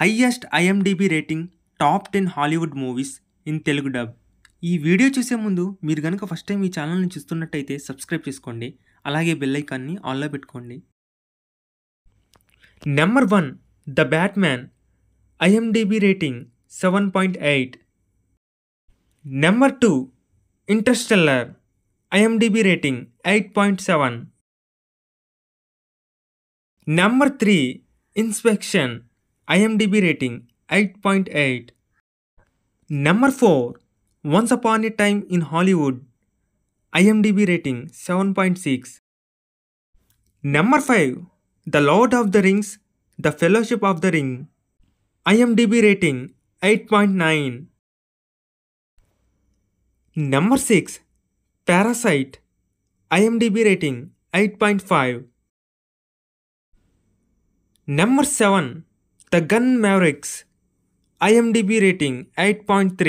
Highest IMDb rating top ten Hollywood movies in Telugu dub ఈ video చూసే ముందు మీరు కనుక ఫస్ట్ టైం ఈ ఛానల్ని చూస్తున్నట్టయితే సబ్స్క్రైబ్ చేసుకోండి అలాగే బెల్ ఐకాన్ని ఆన్లో పెట్టుకోండి number one the Batman IMDb rating seven point eight number two Interstellar IMDb rating eight point seven number three Inception IMDb rating 8.8. Number 4 Once Upon a Time in Hollywood IMDb rating 7.6. Number 5 The Lord of the Rings The Fellowship of the Ring IMDb rating 8.9. Number 6 Parasite IMDb rating 8.5. Number 7 the Gun Mavericks IMDb rating 8.3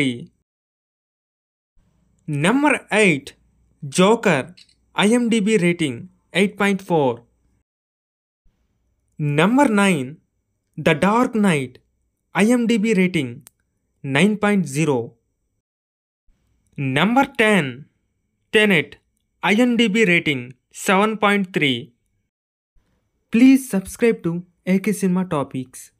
Number 8 Joker IMDb rating 8.4 Number 9 The Dark Knight IMDb rating 9.0 Number 10 Tenet IMDb rating 7.3 Please subscribe to AK Cinema Topics.